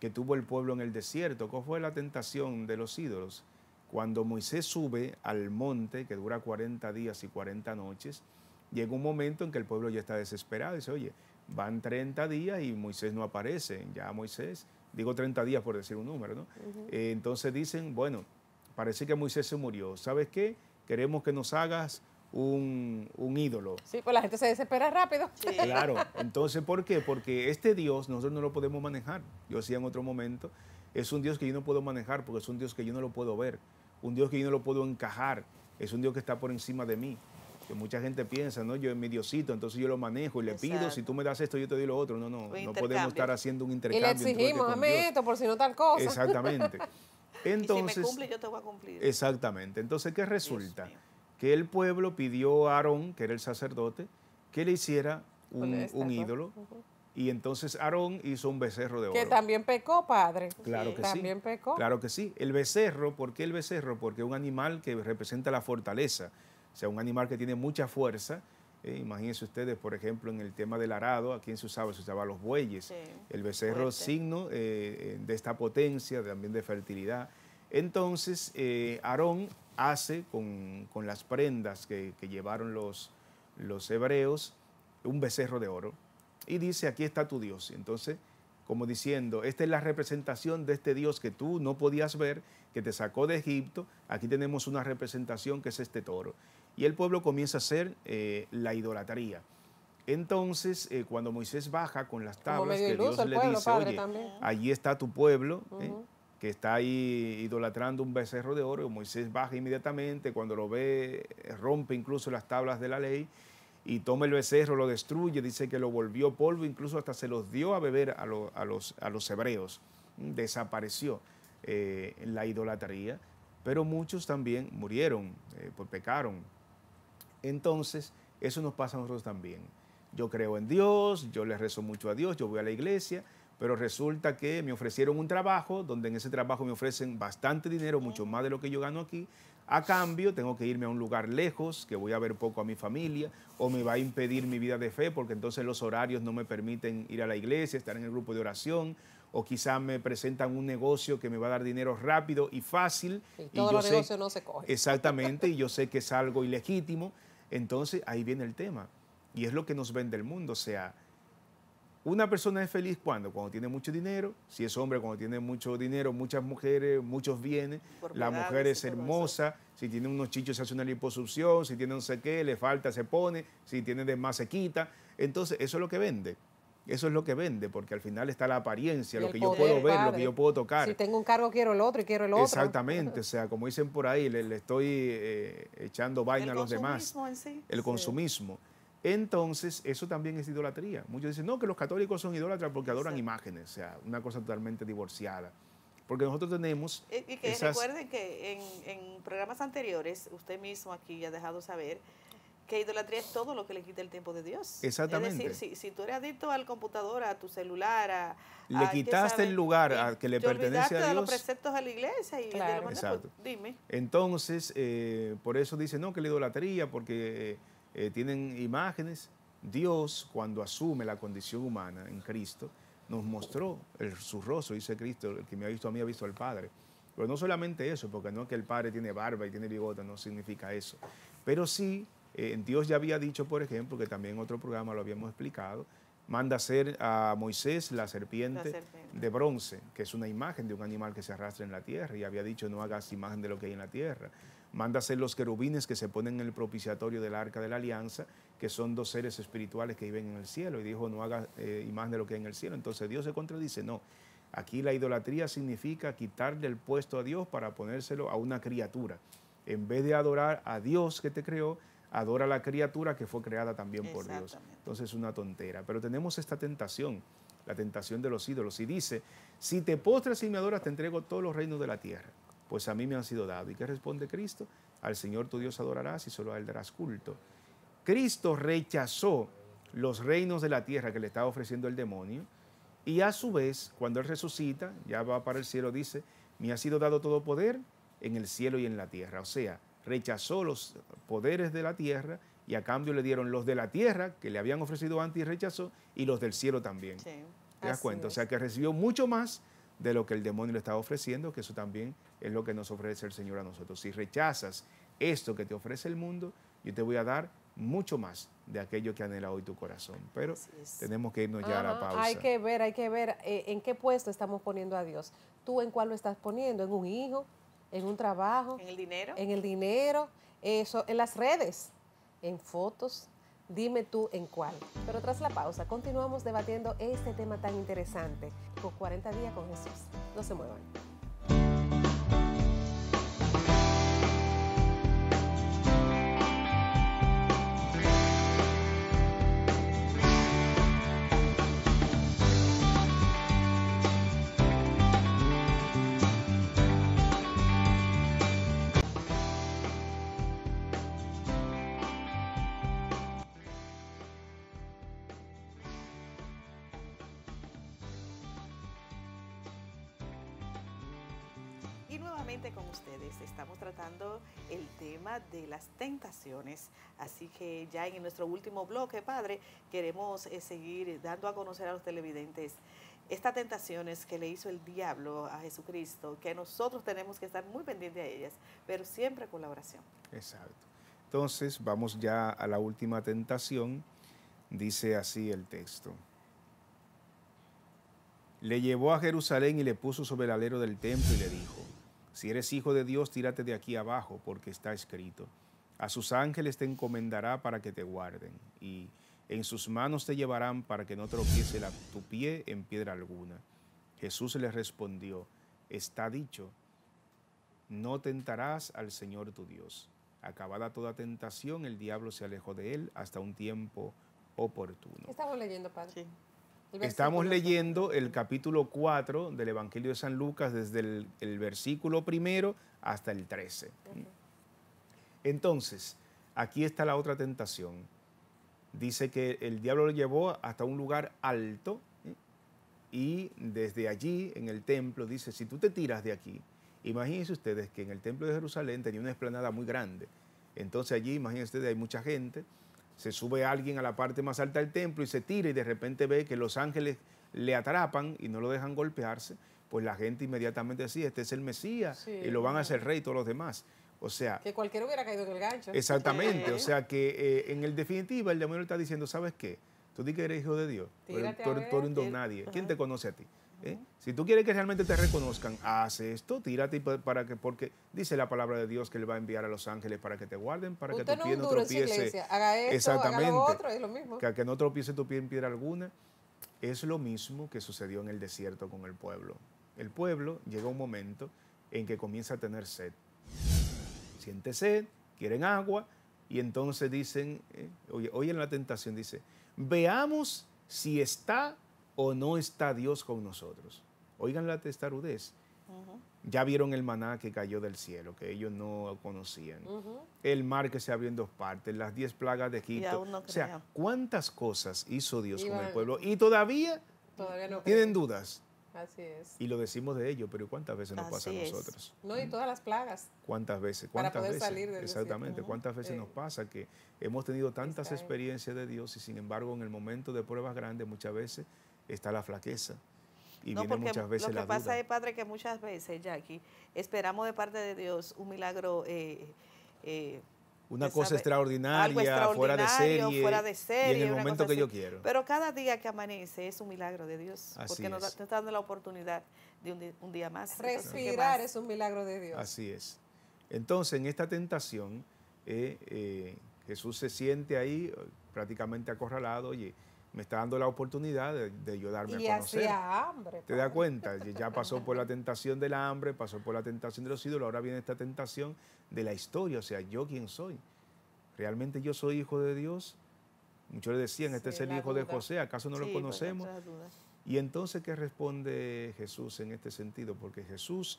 que tuvo el pueblo en el desierto. ¿Cuál fue la tentación de los ídolos? Cuando Moisés sube al monte, que dura 40 días y 40 noches, llega un momento en que el pueblo ya está desesperado. Dice, oye, van 30 días y Moisés no aparece. Ya Moisés, digo 30 días por decir un número, ¿no? Eh, entonces dicen, bueno, parece que Moisés se murió. ¿Sabes qué? Queremos que nos hagas un, ídolo. Sí, pues la gente se desespera rápido. Claro, entonces, ¿por qué? Porque este Dios nosotros no lo podemos manejar. Yo decía en otro momento, es un Dios que yo no puedo manejar porque es un Dios que yo no lo puedo ver, un Dios que yo no lo puedo encajar, es un Dios que está por encima de mí. Que mucha gente piensa, ¿no? Yo es mi Diosito, entonces yo lo manejo y le pido, si tú me das esto, yo te doy lo otro. No, no, no podemos estar haciendo un intercambio. Y le exigimos, mí esto por si no tal cosa. Exactamente. [laughs] Entonces, me cumple, yo te voy a cumplir. Exactamente. Entonces, ¿qué resulta? que el pueblo pidió a Aarón, que era el sacerdote, que le hiciera un, este ídolo. Y entonces Aarón hizo un becerro de oro. Que también pecó, padre. Claro que también sí. pecó. Claro que sí. El becerro, ¿por qué el becerro? Porque es un animal que representa la fortaleza. O sea, un animal que tiene mucha fuerza. Eh, imagínense ustedes, por ejemplo, en el tema del arado, ¿a quién se usaba? Se usaba los bueyes. el becerro signo eh, de esta potencia, también de fertilidad. Entonces, eh, Aarón hace con, las prendas que, llevaron los, los hebreos, un becerro de oro, y dice, aquí está tu Dios. Entonces, como diciendo, esta es la representación de este Dios que tú no podías ver, que te sacó de Egipto, aquí tenemos una representación que es este toro. Y el pueblo comienza a hacer eh, la idolatría. Entonces, eh, cuando Moisés baja con las tablas que Dios le dice, allí está tu pueblo, ¿eh? que está ahí idolatrando un becerro de oro, Moisés baja inmediatamente, cuando lo ve rompe incluso las tablas de la ley y toma el becerro, lo destruye, dice que lo volvió polvo, incluso hasta se los dio a beber a, los, a los, hebreos. Mm, desapareció eh, la idolatría, pero muchos también murieron, eh, por pues pecaron. Entonces, eso nos pasa a nosotros también. Yo creo en Dios, yo le rezo mucho a Dios, yo voy a la iglesia, pero resulta que me ofrecieron un trabajo donde en ese trabajo me ofrecen bastante dinero, mucho más de lo que yo gano aquí. A cambio, tengo que irme a un lugar lejos, que voy a ver poco a mi familia, o me va a impedir mi vida de fe, porque entonces los horarios no me permiten ir a la iglesia, estar en el grupo de oración, o quizás me presentan un negocio que me va a dar dinero rápido y fácil. Y todos los no se cogen. Exactamente, y yo [laughs] sé que es algo ilegítimo. Entonces, ahí viene el tema. Y es lo que nos vende el mundo, o sea, una persona es feliz cuando, cuando tiene mucho dinero, si es hombre, cuando tiene mucho dinero, muchas mujeres, muchos bienes, la mujer es hermosa, si tiene unos chichos se hace una liposucción, si tiene no sé qué, le falta, se pone, si tiene demás se quita. Entonces, eso es lo que vende. Eso es lo que vende, porque al final está la apariencia, lo que yo puedo ver, lo que yo puedo tocar. Si tengo un cargo, quiero el otro y quiero el otro. Exactamente, o sea, como dicen por ahí, le, estoy eh, echando vaina a los demás. En sí? El consumismo. Entonces, eso también es idolatría. Muchos dicen, no, que los católicos son idólatras porque adoran imágenes, o sea, una cosa totalmente divorciada. Porque nosotros tenemos... Y, que recuerden que en, programas anteriores, usted mismo aquí ya ha dejado saber que idolatría es todo lo que le quita el tiempo de Dios. Exactamente. Es decir, si, si tú eres adicto al computador, a tu celular, a... Le quitaste el lugar que le pertenece a Dios. los preceptos a la iglesia y Exacto. dime. Entonces, eh, por eso dice, no, que la idolatría, porque... Eh, eh, tienen imágenes. Dios, cuando asume la condición humana en Cristo, nos mostró el, su rostro, dice Cristo, el que me ha visto a mí ha visto al Padre. Pero no solamente eso, porque no es que el Padre tiene barba y tiene bigota, no significa eso. Pero sí, eh, Dios ya había dicho, por ejemplo, que también en otro programa lo habíamos explicado, manda hacer a Moisés la serpiente, de bronce, que es una imagen de un animal que se arrastra en la tierra, y había dicho no hagas imagen de lo que hay en la tierra. Mándase los querubines que se ponen en el propiciatorio del arca de la alianza, que son dos seres espirituales que viven en el cielo. Y dijo, no hagas eh, imagen de lo que hay en el cielo. Entonces Dios se contradice, no. Aquí la idolatría significa quitarle el puesto a Dios para ponérselo a una criatura. En vez de adorar a Dios que te creó, adora a la criatura que fue creada también por Dios. Entonces es una tontera. Pero tenemos esta tentación, la tentación de los ídolos. Y dice, si te postras y me adoras, te entrego todos los reinos de la tierra pues a mí me han sido dados. ¿Y qué responde Cristo? Al Señor tu Dios adorarás y solo a Él darás culto. Cristo rechazó los reinos de la tierra que le estaba ofreciendo el demonio y a su vez, cuando Él resucita, ya va para el cielo, dice, me ha sido dado todo poder en el cielo y en la tierra. O sea, rechazó los poderes de la tierra y a cambio le dieron los de la tierra que le habían ofrecido antes y rechazó y los del cielo también. ¿Te das cuenta? O sea, que recibió mucho más de lo que el demonio le está ofreciendo, que eso también es lo que nos ofrece el Señor a nosotros. Si rechazas esto que te ofrece el mundo, yo te voy a dar mucho más de aquello que anhela hoy tu corazón. Pero tenemos que irnos ya a la pausa. Hay que ver, hay que ver eh, en qué puesto estamos poniendo a Dios. ¿Tú en cuál lo estás poniendo? ¿En un hijo? ¿En un trabajo? ¿En el dinero? En el dinero, eso, en las redes, en fotos, Dime tú en cuál. Pero tras la pausa continuamos debatiendo este tema tan interesante con 40 días con Jesús. No se muevan. Así que ya en nuestro último bloque, padre, queremos eh, seguir dando a conocer a los televidentes estas tentaciones que le hizo el diablo a Jesucristo, que nosotros tenemos que estar muy pendientes de ellas, pero siempre con la oración. Exacto. Entonces vamos ya a la última tentación. Dice así el texto. Le llevó a Jerusalén y le puso sobre el alero del templo y le dijo, si eres hijo de Dios, tírate de aquí abajo, porque está escrito a sus ángeles te encomendará para que te guarden, y en sus manos te llevarán para que no tropiece tu pie en piedra alguna. Jesús le respondió, está dicho, no tentarás al Señor tu Dios. Acabada toda tentación, el diablo se alejó de él hasta un tiempo oportuno. Estamos leyendo, Padre. Estamos leyendo el capítulo 4 del Evangelio de San Lucas desde el, versículo primero hasta el 13. Entonces, aquí está la otra tentación. Dice que el diablo lo llevó hasta un lugar alto ¿eh? y desde allí, en el templo, dice, si tú te tiras de aquí, imagínense ustedes que en el templo de Jerusalén tenía una explanada muy grande. Entonces allí, imagínense ustedes, hay mucha gente, se sube alguien a la parte más alta del templo y se tira y de repente ve que los ángeles le atrapan y no lo dejan golpearse, pues la gente inmediatamente decía, este es el Mesías y lo van a hacer rey todos los demás. O sea... Que cualquiera hubiera caído en el gancho. Exactamente. o sea que eh, en el definitiva el demonio está diciendo, ¿sabes qué? Tú di que eres hijo de Dios, pero tú, eres un don nadie. ¿Quién te conoce a ti? ¿Eh? Si tú quieres que realmente te reconozcan, haz esto, tírate para que, porque dice la palabra de Dios que le va a enviar a los ángeles para que te guarden, para que tu pie no tropiece. haga esto, exactamente. Haga otro, es lo mismo. Que, que no tropiece tu pie en piedra alguna. Es lo mismo que sucedió en el desierto con el pueblo. El pueblo llega un momento en que comienza a tener sed siente sed, quieren agua, y entonces dicen, eh, oyen la tentación dice, veamos si está o no está Dios con nosotros. Oigan la testarudez. Ya vieron el maná que cayó del cielo, que ellos no conocían. El mar que se abrió en dos partes, las diez plagas de Egipto. o sea, cuántas cosas hizo Dios con el pueblo y todavía, tienen dudas. Así es. Y lo decimos de ellos, pero ¿cuántas veces nos pasa a nosotros? No, y todas las plagas. ¿Cuántas veces? ¿Cuántas Para poder veces? Salir del Exactamente. ¿Cuántas veces nos pasa que hemos tenido tantas experiencias de Dios y sin embargo en el momento de pruebas grandes muchas veces está la flaqueza? Y viene muchas veces lo que pasa duda. padre, que muchas veces, Jackie, esperamos de parte de Dios un milagro eh, eh, una cosa extraordinaria, fuera de serie. y en el momento que yo quiero. Pero cada día que amanece es un milagro de Dios. porque nos está dando la oportunidad de un, día más. Respirar es un milagro de Dios. Así es. Entonces, en esta tentación, eh, eh, Jesús se siente ahí prácticamente acorralado. Oye, me está dando la oportunidad de, ayudarme yo darme y a conocer. hambre. Te das cuenta, ya pasó por la tentación del hambre, pasó por la tentación de los ídolos, ahora viene esta tentación de la historia, o sea, yo quién soy. ¿Realmente yo soy hijo de Dios? Muchos le decían, este es el hijo de José, ¿acaso no lo pues, conocemos? Y entonces, ¿qué responde Jesús en este sentido? Porque Jesús,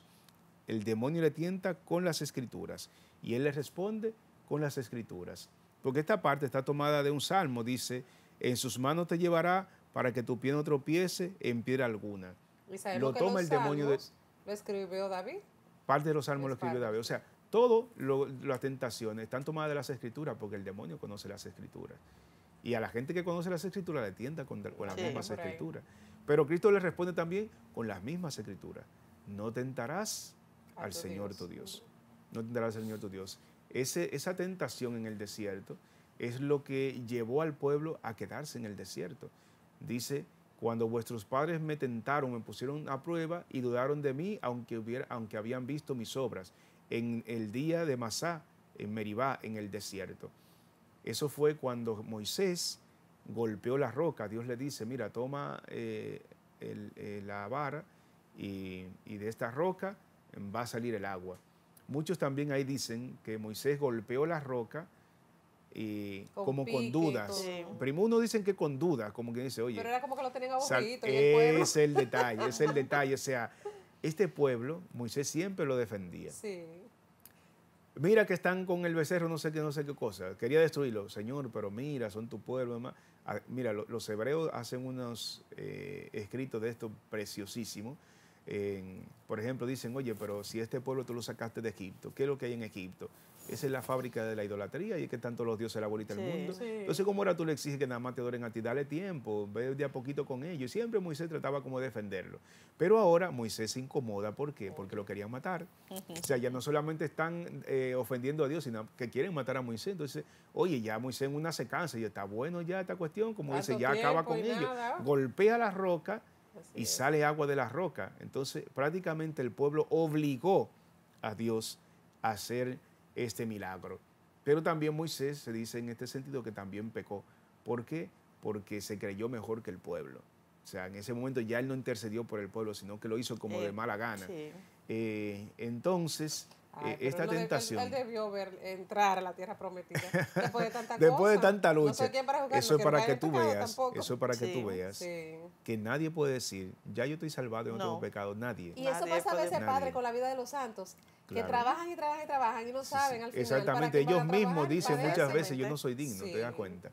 el demonio le tienta con las escrituras y él le responde con las escrituras. Porque esta parte está tomada de un salmo, dice, en sus manos te llevará para que tu pie no tropiece en piedra alguna. Lo toma el demonio de... Lo escribió David. Parte de los salmos lo escribió David. O sea, todas las tentaciones están tomadas de las escrituras porque el demonio conoce las escrituras. Y a la gente que conoce las escrituras le tienta con, las mismas escrituras. Pero Cristo le responde también con las mismas escrituras. No tentarás al Señor tu Dios. No tentarás al Señor tu Dios. esa tentación en el desierto es lo que llevó al pueblo a quedarse en el desierto. Dice, cuando vuestros padres me tentaron, me pusieron a prueba y dudaron de mí, aunque, hubiera, aunque habían visto mis obras, en el día de Masá, en Meribá, en el desierto. Eso fue cuando Moisés golpeó la roca. Dios le dice, mira, toma eh, eh, la vara y, y de esta roca va a salir el agua. Muchos también ahí dicen que Moisés golpeó la roca y como con dudas. primo uno dicen que con dudas, como que dice, oye. Pero era como que lo tenían aburrido. Es el, [laughs] detalle, es el detalle. O sea, este pueblo, Moisés siempre lo defendía. Sí. Mira que están con el becerro, no sé qué, no sé qué cosa. Quería destruirlo. Señor, pero mira, son tu pueblo. Mira, los hebreos hacen unos eh, escritos de esto preciosísimo por ejemplo, dicen, oye, pero si este pueblo tú lo sacaste de Egipto, ¿qué es lo que hay en Egipto? Esa es la fábrica de la idolatría y es que tanto los dioses se la bolita mundo. Entonces, ¿cómo ahora tú le exiges que nada más te adoren a ti? Dale tiempo, ve de a poquito con ellos. Siempre Moisés trataba como defenderlo. Pero ahora Moisés se incomoda, ¿por qué? Porque lo querían matar. O sea, ya no solamente están eh, ofendiendo a Dios, sino que quieren matar a Moisés. Entonces, oye, ya Moisés en una cansa, y está bueno ya esta cuestión, como dice, ya acaba con ellos. Ah. Golpea la roca y sale agua de la roca. Entonces, prácticamente el pueblo obligó a Dios a hacer este milagro. Pero también Moisés se dice en este sentido que también pecó. ¿Por qué? Porque se creyó mejor que el pueblo. O sea, en ese momento ya él no intercedió por el pueblo, sino que lo hizo como de eh, mala gana. Eh, entonces, eh, esta tentación. Debió, él debió ver, entrar a la tierra prometida. Después de tanta, [laughs] Después lucha. eso, es para que tú veas, eso es para que tú veas. Que nadie puede decir, ya yo estoy salvado y no, tengo pecado. Nadie. Y eso pasa a veces, padre, con la vida de los santos. Que trabajan y trabajan y trabajan y no saben al final. Exactamente, ellos mismos dicen muchas veces yo no soy digno, te das cuenta.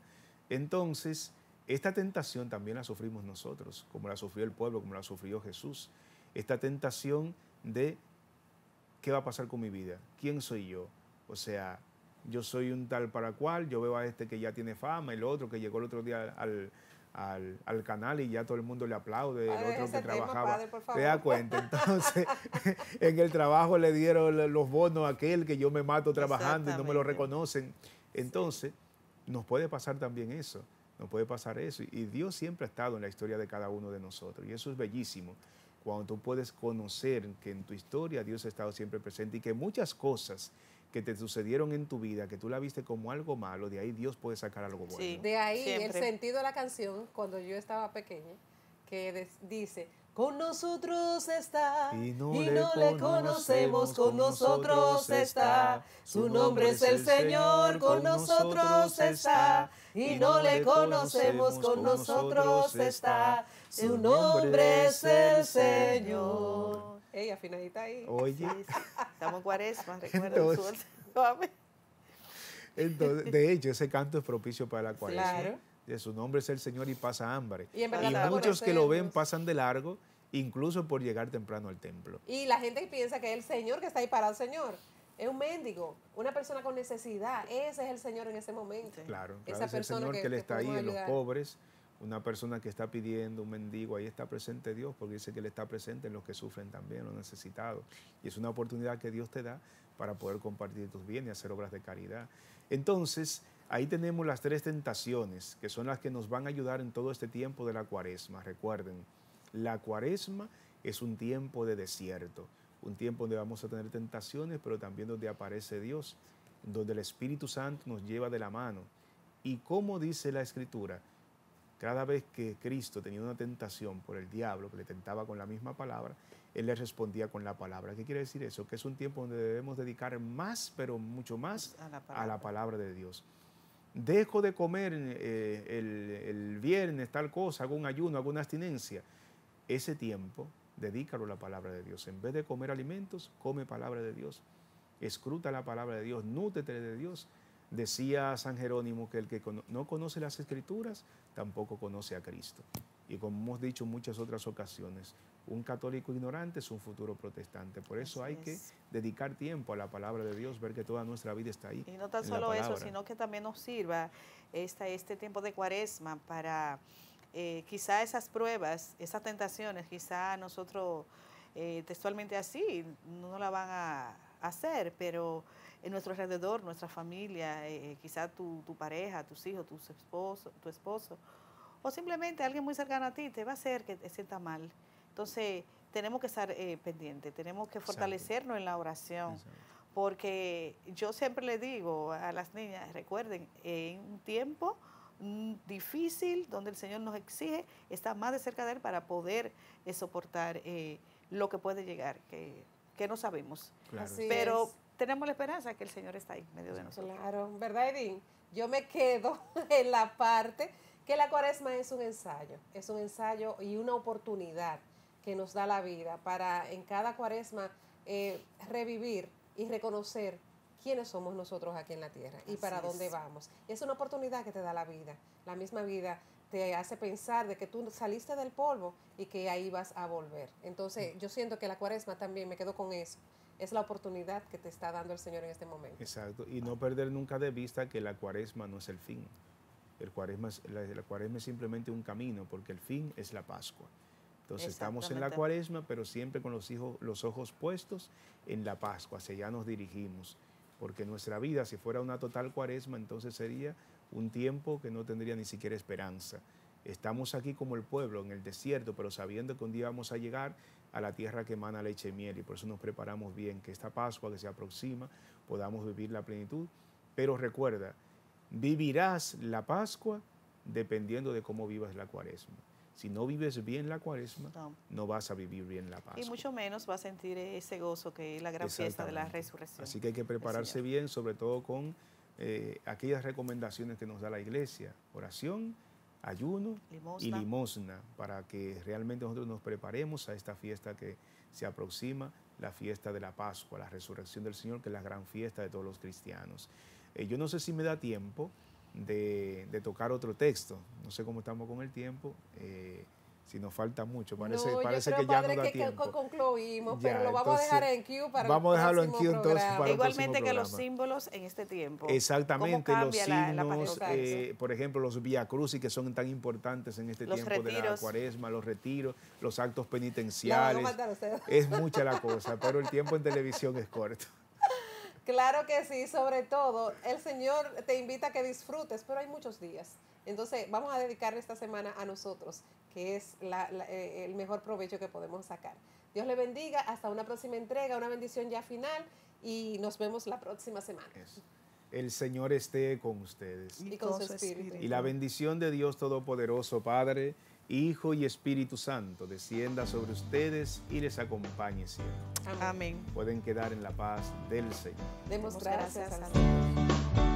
Entonces, esta tentación también la sufrimos nosotros, como la sufrió el pueblo, como la sufrió Jesús. Esta tentación de ¿qué va a pasar con mi vida? ¿Quién soy yo? O sea, yo soy un tal para cual, yo veo a este que ya tiene fama, el otro que llegó el otro día al, al, canal y ya todo el mundo le aplaude, el otro que trabajaba. ¿Te da cuenta? [laughs] Entonces, [laughs] en el trabajo le dieron los bonos a aquel que yo me mato trabajando y no me lo reconocen. Entonces, nos puede pasar también eso. Nos puede pasar eso. Y Dios siempre ha estado en la historia de cada uno de nosotros. Y eso es bellísimo. Cuando tú puedes conocer que en tu historia Dios ha estado siempre presente y que muchas cosas que te sucedieron en tu vida, que tú la viste como algo malo, de ahí Dios puede sacar algo bueno. de ahí el sentido de la canción, cuando yo estaba pequeña, que dice, con nosotros está y no, le, conocemos, con nosotros está. Su nombre es el Señor, con nosotros está. Y no le conocemos, con nosotros está. Su nombre es el Señor. Ella, afinadita ahí. Oye. Estamos en cuaresma, [laughs] recuerda entonces, de hecho, ese canto es propicio para la cuaresma. De su nombre es el Señor y pasa hambre. Y, muchos que lo ven pasan de largo, incluso por llegar temprano al templo. Y la gente piensa que es el Señor que está ahí parado, Señor. Es un mendigo, una persona con necesidad. Ese es el Señor en ese momento. Claro, Esa es el Señor que, le está ahí en los pobres una persona que está pidiendo, un mendigo, ahí está presente Dios, porque dice que Él está presente en los que sufren también, los necesitados. Y es una oportunidad que Dios te da para poder compartir tus bienes y hacer obras de caridad. Entonces, ahí tenemos las tres tentaciones, que son las que nos van a ayudar en todo este tiempo de la cuaresma. Recuerden, la cuaresma es un tiempo de desierto, un tiempo donde vamos a tener tentaciones, pero también donde aparece Dios, donde el Espíritu Santo nos lleva de la mano. Y como dice la Escritura, cada vez que Cristo tenía una tentación por el diablo, que le tentaba con la misma palabra, Él le respondía con la palabra. ¿Qué quiere decir eso? Que es un tiempo donde debemos dedicar más, pero mucho más, a la palabra, de Dios. Dejo de comer eh, el, viernes tal cosa, algún ayuno, alguna abstinencia. Ese tiempo, dedícalo a la palabra de Dios. En vez de comer alimentos, come palabra de Dios. Escruta la palabra de Dios, nútete de Dios. Decía San Jerónimo que el que no conoce las escrituras tampoco conoce a Cristo. Y como hemos dicho en muchas otras ocasiones, un católico ignorante es un futuro protestante. Por eso hay que dedicar tiempo a la palabra de Dios, ver que toda nuestra vida está ahí. Y no tan solo eso, sino que también nos sirva este tiempo de cuaresma para eh, quizá esas pruebas, esas tentaciones, quizá nosotros eh, textualmente así no la van a hacer, pero en nuestro alrededor, nuestra familia, quizás eh, eh, quizá tu, tu, pareja, tus hijos, tus esposo, tu esposo, o simplemente alguien muy cercano a ti te va a hacer que te sienta mal. Entonces, tenemos que estar eh, pendientes, tenemos que fortalecernos en la oración. Porque yo siempre le digo a las niñas, recuerden, en un tiempo mm, difícil donde el Señor nos exige está más de cerca de Él para poder eh, soportar lo que puede llegar, que, no sabemos. es tenemos la esperanza que el Señor está ahí en medio de nosotros. Claro, ¿verdad, Edín? Yo me quedo [laughs] en la parte que la cuaresma es un ensayo, es un ensayo y una oportunidad que nos da la vida para en cada cuaresma eh, revivir y reconocer quiénes somos nosotros aquí en la tierra y para dónde vamos. Y es una oportunidad que te da la vida. La misma vida te hace pensar de que tú saliste del polvo y que ahí vas a volver. Entonces, mm. yo siento que la cuaresma también me quedo con eso, es la oportunidad que te está dando el Señor en este momento. Exacto, y no perder nunca de vista que la cuaresma no es el fin. El cuaresma la, cuaresma es simplemente un camino, porque el fin es la Pascua. Entonces estamos en la cuaresma, pero siempre con los, los ojos puestos en la Pascua, hacia allá nos dirigimos, porque nuestra vida, si fuera una total cuaresma, entonces sería un tiempo que no tendría ni siquiera esperanza. Estamos aquí como el pueblo, en el desierto, pero sabiendo que un día vamos a llegar a la tierra que emana leche y miel. Y por eso nos preparamos bien, que esta Pascua que se aproxima podamos vivir la plenitud. Pero recuerda, vivirás la Pascua dependiendo de cómo vivas la cuaresma. Si no vives bien la cuaresma, no. vas a vivir bien la Pascua. Y mucho menos vas a sentir ese gozo que es la gran fiesta de la resurrección. Así que hay que prepararse bien, sobre todo con eh, aquellas recomendaciones que nos da la iglesia. Oración, ayuno y limosna para que realmente nosotros nos preparemos a esta fiesta que se aproxima, la fiesta de la Pascua, la resurrección del Señor, que es la gran fiesta de todos los cristianos. Eh, yo no sé si me da tiempo de, tocar otro texto, no sé cómo estamos con el tiempo. Eh, si nos falta mucho. Parece, parece que ya no da que concluimos, pero lo vamos a dejar en Q para Vamos a dejarlo en Q entonces para Igualmente que los símbolos en este tiempo. Exactamente, los signos, eh, por ejemplo, los vía y que son tan importantes en este tiempo de la cuaresma, los retiros, los actos penitenciales. es mucha la cosa, pero el tiempo en televisión es corto. Claro que sí, sobre todo el Señor te invita a que disfrutes, pero hay muchos días entonces, vamos a dedicar esta semana a nosotros, que es eh, el mejor provecho que podemos sacar. Dios le bendiga, hasta una próxima entrega, una bendición ya final y nos vemos la próxima semana. El Señor esté con ustedes. Y, con, su espíritu. Y la bendición de Dios Todopoderoso, Padre, Hijo y Espíritu Santo, descienda sobre ustedes y les acompañe siempre. Amén. Pueden quedar en la paz del Señor. Demos gracias al